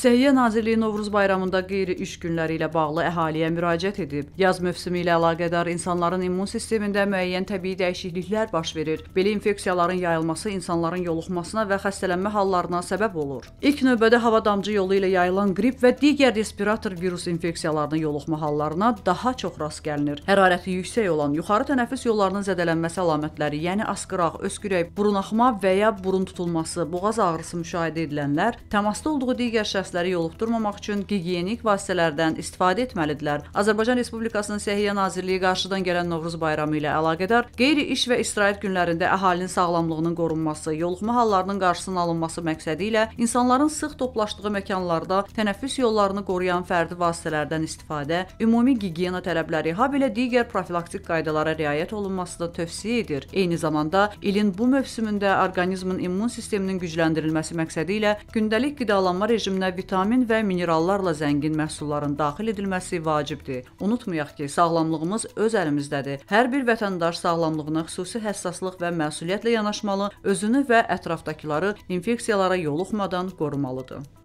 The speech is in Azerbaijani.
Səhiyyə Nazirliyi Novruz bayramında qeyri-iş günləri ilə bağlı əhaliyə müraciət edib. Yaz mövsümü ilə əlaqədar insanların immun sistemində müəyyən təbii dəyişikliklər baş verir. Belə infeksiyaların yayılması insanların yoluxmasına və xəstələnmə hallarına səbəb olur. İlk növbədə hava damcı yolu ilə yayılan qrip və digər respirator virus infeksiyalarına yoluxma hallarına daha çox rast gəlinir. Hərarəti yüksək olan yuxarı tənəffüs yollarının zədələnməsi əlamətləri, yəni asqıraq, öskürək, burun axma və ya burun tutulması, boğaz ağrısı müşahidə edilənlər, təmasda olduğu digər şəxslər şəxsləri yoluxdurmamaq üçün gigiyenik vasitələrdən istifadə etməlidirlər. Azərbaycan Respublikasının Səhiyyə Nazirliyi qarşıdan gələn Novruz bayramı ilə əlaqədar qeyri-iş və istirahət günlərində əhalinin sağlamlığının qorunması, yoluxma hallarının qarşısının alınması məqsədi ilə insanların sıx toplaşdığı məkanlarda tənəffüs yollarını qoruyan fərdi vasitələrdən istifadə, ümumi gigiyena tələbləri, ha belə digər profilaktik qaydalara riayət olunmasını tövsiyə edir. Eyni zamanda ilin bu mövsümündə orqanizmin immun sisteminin gücləndirilməsi məqsədi ilə gündəlik qidalanma rejiminə vitamin və minerallarla zəngin məhsulların daxil edilməsi vacibdir. Unutmayaq ki, sağlamlığımız öz əlimizdədir. Hər bir vətəndaş sağlamlığına xüsusi həssaslıq və məsuliyyətlə yanaşmalı, özünü və ətrafdakıları infeksiyalara yoluxmadan qorumalıdır.